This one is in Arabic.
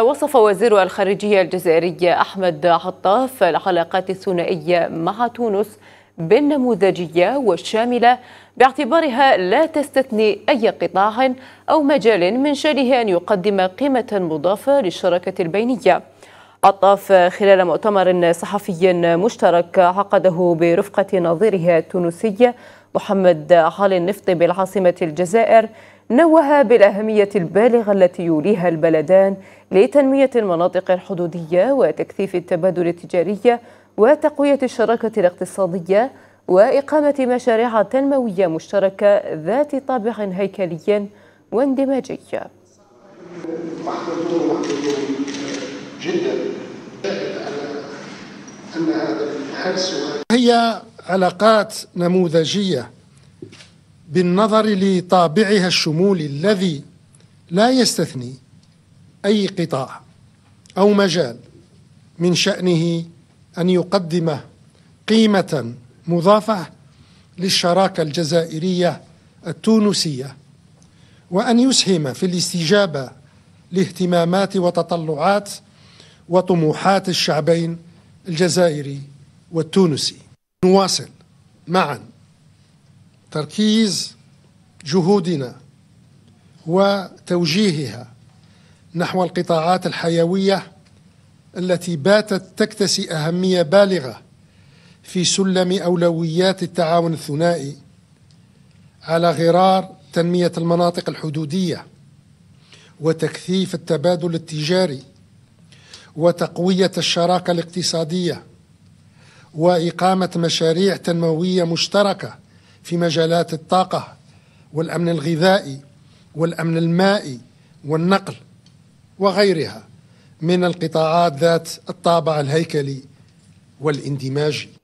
وصف وزير الخارجية الجزائري أحمد عطاف العلاقات الثنائية مع تونس بالنموذجية والشاملة باعتبارها لا تستثني أي قطاع أو مجال من شأنه أن يقدم قيمة مضافة للشراكة البينية عطاف خلال مؤتمر صحفي مشترك عقده برفقة نظيره التونسي محمد علي النفط بالعاصمة الجزائر نوه بالأهمية البالغة التي يوليها البلدان لتنمية المناطق الحدودية وتكثيف التبادل التجاري وتقوية الشراكة الاقتصادية وإقامة مشاريع تنموية مشتركة ذات طابع هيكلي واندماجي جدا أن هذا هي علاقات نموذجيه بالنظر لطابعها الشمولي الذي لا يستثني أي قطاع أو مجال من شأنه أن يقدم قيمة مضافة للشراكة الجزائرية التونسية وأن يسهم في الاستجابة لاهتمامات وتطلعات وطموحات الشعبين الجزائري والتونسي نواصل معا تركيز جهودنا وتوجيهها نحو القطاعات الحيويه التي باتت تكتسي اهميه بالغه في سلم اولويات التعاون الثنائي على غرار تنميه المناطق الحدوديه وتكثيف التبادل التجاري وتقويه الشراكه الاقتصاديه واقامه مشاريع تنمويه مشتركه في مجالات الطاقة والأمن الغذائي والأمن المائي والنقل وغيرها من القطاعات ذات الطابع الهيكلي والاندماجي